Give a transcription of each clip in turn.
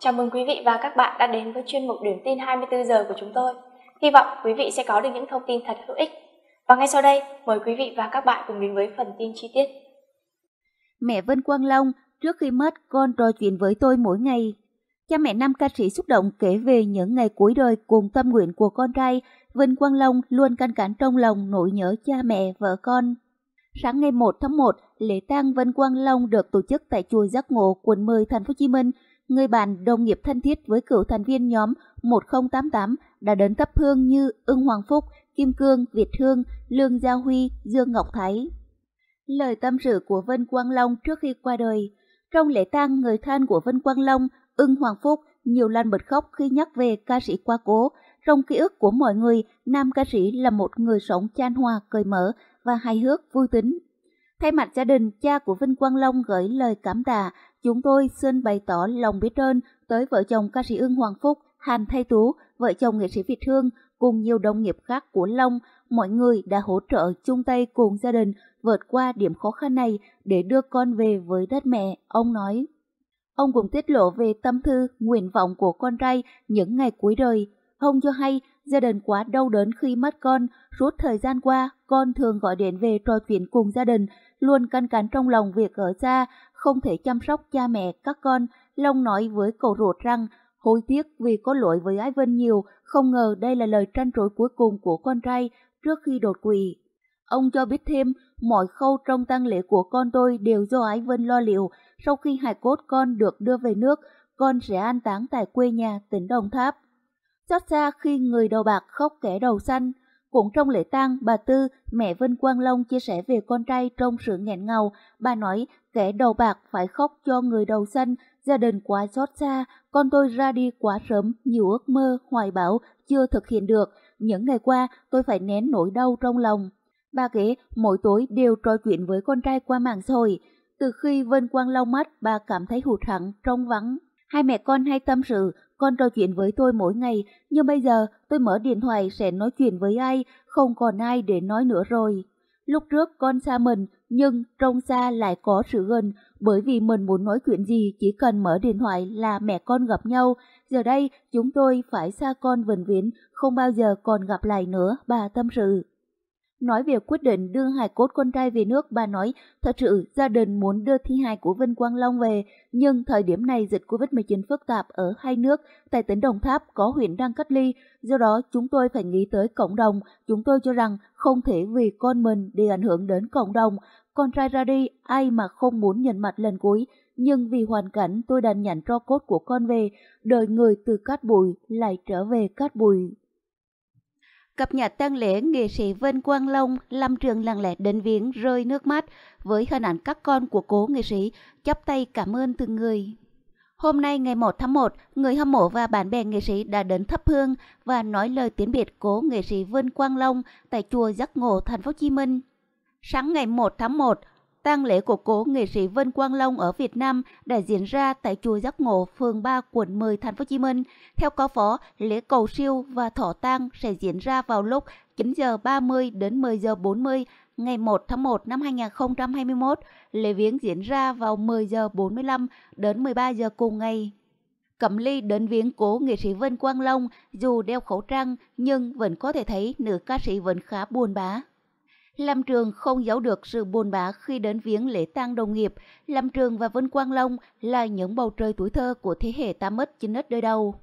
Chào mừng quý vị và các bạn đã đến với chuyên mục điểm tin 24 giờ của chúng tôi. Hy vọng quý vị sẽ có được những thông tin thật hữu ích. Và ngay sau đây, mời quý vị và các bạn cùng đến với phần tin chi tiết. Mẹ Vân Quang Long trước khi mất con trò chuyện với tôi mỗi ngày. Cha mẹ nam ca sĩ xúc động kể về những ngày cuối đời cùng tâm nguyện của con trai, Vân Quang Long luôn căn cản trong lòng nỗi nhớ cha mẹ, vợ con. Sáng ngày 1 tháng 1, lễ tang Vân Quang Long được tổ chức tại chùa Giác Ngộ, quận 10, thành phố Hồ Chí Minh người bạn đồng nghiệp thân thiết với cựu thành viên nhóm 1088 đã đến thắp hương như Ưng Hoàng Phúc, Kim Cương, Việt Hương, Lương Gia Huy, Dương Ngọc Thái. Lời tâm sự của Vân Quang Long trước khi qua đời Trong lễ tang người thân của Vân Quang Long, Ưng Hoàng Phúc nhiều lần bật khóc khi nhắc về ca sĩ qua cố. Trong ký ức của mọi người, nam ca sĩ là một người sống chan hòa, cởi mở và hài hước, vui tính. Thay mặt gia đình, cha của Vinh Quang Long gửi lời cảm tạ Chúng tôi xin bày tỏ lòng biết ơn tới vợ chồng ca sĩ Ưng Hoàng Phúc, Hàn Thay Tú, vợ chồng nghệ sĩ Việt Hương cùng nhiều đồng nghiệp khác của Long. Mọi người đã hỗ trợ chung tay cùng gia đình vượt qua điểm khó khăn này để đưa con về với đất mẹ, ông nói. Ông cũng tiết lộ về tâm thư, nguyện vọng của con trai những ngày cuối đời. Ông cho hay gia đình quá đau đớn khi mất con. Suốt thời gian qua, con thường gọi điện về trò chuyện cùng gia đình, luôn căn cắn trong lòng việc ở xa, không thể chăm sóc cha mẹ các con, Long nói với cậu ruột rằng hối tiếc vì có lỗi với Ái Vân nhiều, không ngờ đây là lời tranh trối cuối cùng của con trai trước khi đột quỵ. Ông cho biết thêm, mọi khâu trong tang lễ của con tôi đều do Ái Vân lo liệu, sau khi hài cốt con được đưa về nước, con sẽ an táng tại quê nhà tỉnh Đồng Tháp. Xót xa khi người đầu bạc khóc kẻ đầu xanh, cũng trong lễ tang, bà Tư, mẹ Vân Quang Long chia sẻ về con trai trong sự nghẹn ngào. Bà nói, kẻ đầu bạc phải khóc cho người đầu xanh, gia đình quá xót xa, con tôi ra đi quá sớm, nhiều ước mơ, hoài bão, chưa thực hiện được. Những ngày qua, tôi phải nén nỗi đau trong lòng. Bà kể mỗi tối đều trò chuyện với con trai qua mạng rồi. Từ khi Vân Quang Long mất, bà cảm thấy hụt hẳn, trong vắng. Hai mẹ con hay tâm sự, con trò chuyện với tôi mỗi ngày, nhưng bây giờ tôi mở điện thoại sẽ nói chuyện với ai, không còn ai để nói nữa rồi. Lúc trước con xa mình, nhưng trong xa lại có sự gần, bởi vì mình muốn nói chuyện gì chỉ cần mở điện thoại là mẹ con gặp nhau. Giờ đây, chúng tôi phải xa con vĩnh viễn, không bao giờ còn gặp lại nữa, bà tâm sự. Nói về quyết định đưa hài cốt con trai về nước, bà nói, thật sự gia đình muốn đưa thi hài của Vinh Quang Long về, nhưng thời điểm này dịch Covid-19 phức tạp ở hai nước, tại tỉnh Đồng Tháp có huyện đang cách ly, do đó chúng tôi phải nghĩ tới cộng đồng, chúng tôi cho rằng không thể vì con mình để ảnh hưởng đến cộng đồng. Con trai ra đi, ai mà không muốn nhận mặt lần cuối, nhưng vì hoàn cảnh tôi đành nhận tro cốt của con về, đời người từ cát bụi lại trở về cát bụi cập nhật tang lễ nghệ sĩ Vân Quang Long Lâm Trường lặng lẽ đến viếng rơi nước mắt với hình ảnh các con của cố nghệ sĩ chắp tay cảm ơn từng người. Hôm nay ngày 1 tháng 1, người hâm mộ và bạn bè nghệ sĩ đã đến thắp hương và nói lời tiễn biệt cố nghệ sĩ Vân Quang Long tại chùa Giác Ngộ, thành phố Hồ Chí Minh. Sáng ngày 1 tháng 1, Tang lễ của cố nghệ sĩ Vân Quang Long ở Việt Nam đã diễn ra tại chùa Giác Ngộ, phường 3, quận 10, thành phố Hồ Chí Minh. Theo có phó, lễ cầu siêu và thọ tang sẽ diễn ra vào lúc 9 giờ 30 đến 10 giờ 40 ngày 1 tháng 1 năm 2021. Lễ viếng diễn ra vào 10 giờ 45 đến 13 giờ cùng ngày. Cẩm Ly đến viếng cố nghệ sĩ Vân Quang Long dù đeo khẩu trang nhưng vẫn có thể thấy nữ ca sĩ vẫn khá buồn bã. Lâm Trường không giấu được sự buồn bã khi đến viếng lễ tang đồng nghiệp. Lâm Trường và Vân Quang Long là những bầu trời tuổi thơ của thế hệ 8x 9x đời đầu.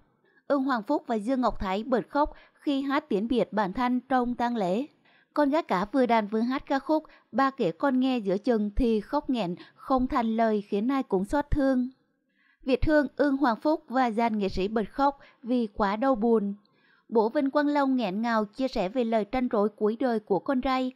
Ưng Hoàng Phúc và Dương Ngọc Thái bật khóc khi hát tiễn biệt bản thân trong tang lễ. Con gái cả vừa đàn vừa hát ca khúc, ba kể con nghe giữa chừng thì khóc nghẹn, không thành lời khiến ai cũng xót thương. Việt Hương, Ưng Hoàng Phúc và gian nghệ sĩ bật khóc vì quá đau buồn. Bố Vinh Quang Long nghẹn ngào chia sẻ về lời tranh rối cuối đời của con trai.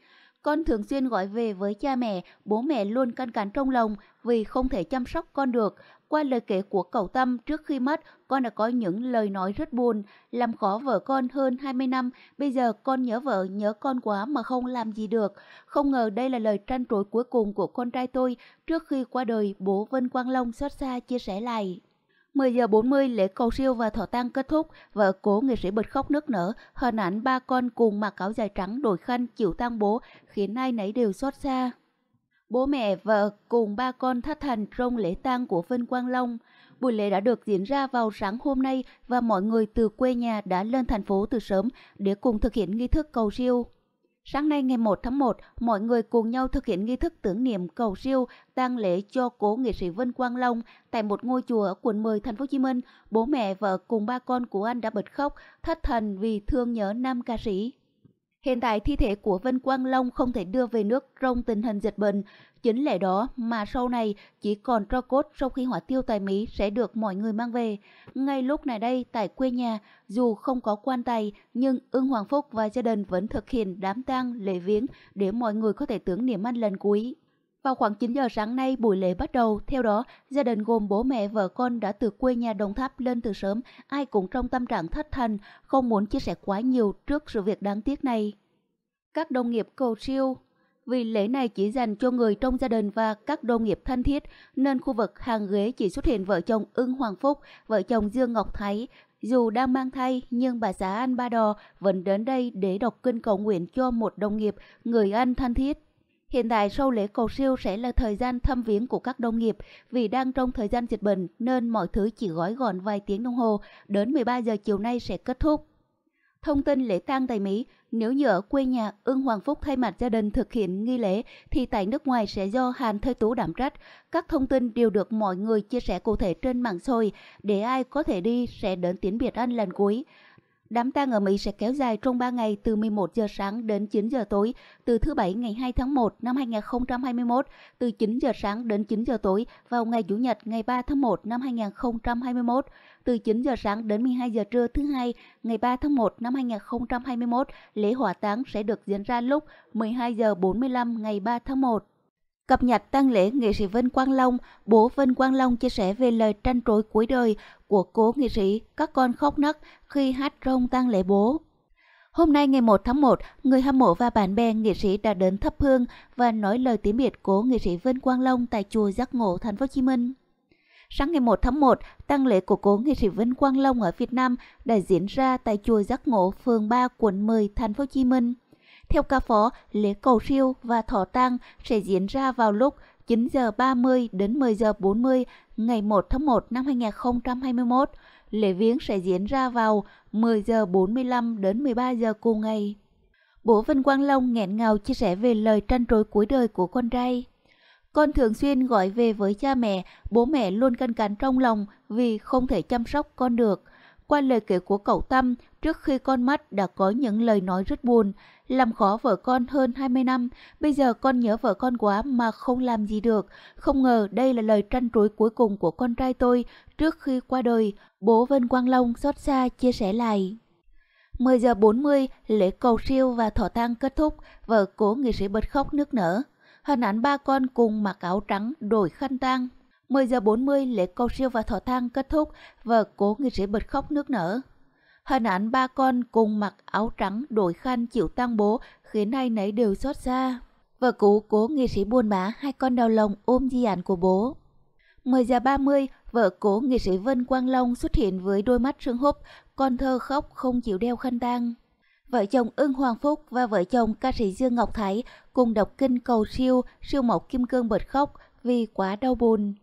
Con thường xuyên gọi về với cha mẹ, bố mẹ luôn căn cắn trong lòng vì không thể chăm sóc con được. Qua lời kể của cậu Tâm trước khi mất, con đã có những lời nói rất buồn, làm khó vợ con hơn 20 năm, bây giờ con nhớ vợ nhớ con quá mà không làm gì được. Không ngờ đây là lời tranh trối cuối cùng của con trai tôi trước khi qua đời, bố Vân Quang Long xót xa chia sẻ lại. 10 giờ 40 lễ cầu siêu và thọ tang kết thúc, vợ cố nghệ sĩ bật khóc nức nở, hình ảnh ba con cùng mặc áo dài trắng đội khăn chịu tang bố khiến ai nấy đều xót xa. Bố mẹ, vợ cùng ba con thất thần trong lễ tang của Vân Quang Long. Buổi lễ đã được diễn ra vào sáng hôm nay và mọi người từ quê nhà đã lên thành phố từ sớm để cùng thực hiện nghi thức cầu siêu. Sáng nay ngày 1 tháng 1, mọi người cùng nhau thực hiện nghi thức tưởng niệm cầu siêu tang lễ cho cố nghệ sĩ Vân Quang Long tại một ngôi chùa ở quận 10 thành phố Hồ Chí Minh. Bố mẹ vợ cùng ba con của anh đã bật khóc, thất thần vì thương nhớ nam ca sĩ. Hiện tại thi thể của Vân Quang Long không thể đưa về nước trong tình hình dịch bệnh. Chính lẽ đó mà sau này chỉ còn tro cốt sau khi hỏa tiêu tại Mỹ sẽ được mọi người mang về. Ngay lúc này đây tại quê nhà, dù không có quan tài nhưng Ưng Hoàng Phúc và gia đình vẫn thực hiện đám tang lễ viếng để mọi người có thể tưởng niệm anh lần cuối. Vào khoảng 9 giờ sáng nay, buổi lễ bắt đầu. Theo đó, gia đình gồm bố mẹ, vợ con đã từ quê nhà Đồng Tháp lên từ sớm, ai cũng trong tâm trạng thất thần, không muốn chia sẻ quá nhiều trước sự việc đáng tiếc này. Các đồng nghiệp cầu siêu Vì lễ này chỉ dành cho người trong gia đình và các đồng nghiệp thân thiết, nên khu vực hàng ghế chỉ xuất hiện vợ chồng Ưng Hoàng Phúc, vợ chồng Dương Ngọc Thái, dù đang mang thai, nhưng bà xã An Ba Đò vẫn đến đây để đọc kinh cầu nguyện cho một đồng nghiệp, người anh thân thiết. Hiện tại sau lễ cầu siêu sẽ là thời gian thăm viếng của các đồng nghiệp vì đang trong thời gian dịch bệnh nên mọi thứ chỉ gói gọn vài tiếng đồng hồ, đến 13 giờ chiều nay sẽ kết thúc. Thông tin lễ tang tại Mỹ, nếu như ở quê nhà Ưng Hoàng Phúc thay mặt gia đình thực hiện nghi lễ thì tại nước ngoài sẽ do Hàn Thơi Tú đảm trách. Các thông tin đều được mọi người chia sẻ cụ thể trên mạng xôi để ai có thể đi sẽ đến tiến biệt anh lần cuối. Đám tang ở Mỹ sẽ kéo dài trong 3 ngày từ 11 giờ sáng đến 9 giờ tối, từ thứ Bảy ngày 2 tháng 1 năm 2021, từ 9 giờ sáng đến 9 giờ tối vào ngày Chủ nhật ngày 3 tháng 1 năm 2021, từ 9 giờ sáng đến 12 giờ trưa thứ Hai ngày 3 tháng 1 năm 2021, lễ hỏa táng sẽ được diễn ra lúc 12 giờ 45 ngày 3 tháng 1. Cập nhật tang lễ nghệ sĩ Vân Quang Long, bố Vân Quang Long chia sẻ về lời tranh trối cuối đời của cố nghệ sĩ các con khóc nấc khi hát rong tang lễ bố. Hôm nay ngày 1 tháng 1, người hâm mộ và bạn bè nghệ sĩ đã đến thắp hương và nói lời tiễn biệt cố nghệ sĩ Vân Quang Long tại chùa Giác Ngộ, Thành phố Hồ Chí Minh. Sáng ngày 1 tháng 1, tang lễ của cố nghệ sĩ Vân Quang Long ở Việt Nam đã diễn ra tại chùa Giác Ngộ, phường 3, quận 10, Thành phố Hồ Chí Minh. Theo ca phó, lễ cầu siêu và thọ tang sẽ diễn ra vào lúc 9 giờ 30 đến 10 giờ 40 ngày 1 tháng 1 năm 2021. Lễ viếng sẽ diễn ra vào 10 giờ 45 đến 13 giờ cùng ngày. Bố Vinh Quang Long nghẹn ngào chia sẻ về lời tranh trối cuối đời của con trai. Con thường xuyên gọi về với cha mẹ, bố mẹ luôn canh cánh trong lòng vì không thể chăm sóc con được – qua lời kể của cậu Tâm, trước khi con mất đã có những lời nói rất buồn, làm khó vợ con hơn 20 năm, bây giờ con nhớ vợ con quá mà không làm gì được. Không ngờ đây là lời tranh trối cuối cùng của con trai tôi trước khi qua đời, bố Vân Quang Long xót xa chia sẻ lại. 10 giờ 40, lễ cầu siêu và thọ tang kết thúc, vợ cố nghệ sĩ bật khóc nước nở. Hình ảnh ba con cùng mặc áo trắng, đổi khăn tang, 10 giờ 40 lễ cầu siêu và thọ thang kết thúc và cố nghệ sĩ bật khóc nước nở. Hình ảnh ba con cùng mặc áo trắng đội khăn chịu tang bố khiến ai nấy đều xót xa. Vợ cũ cố nghệ sĩ buồn bã hai con đau lòng ôm di ảnh của bố. 10 giờ 30, vợ cố nghệ sĩ Vân Quang Long xuất hiện với đôi mắt sưng húp, con thơ khóc không chịu đeo khăn tang. Vợ chồng Ưng Hoàng Phúc và vợ chồng ca sĩ Dương Ngọc Thái cùng đọc kinh cầu siêu, siêu mẫu kim cương bật khóc vì quá đau buồn.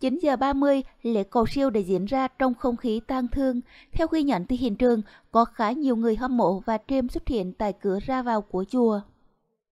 9 giờ 30, lễ cầu siêu đã diễn ra trong không khí tang thương. Theo ghi nhận từ hiện trường, có khá nhiều người hâm mộ và trêm xuất hiện tại cửa ra vào của chùa.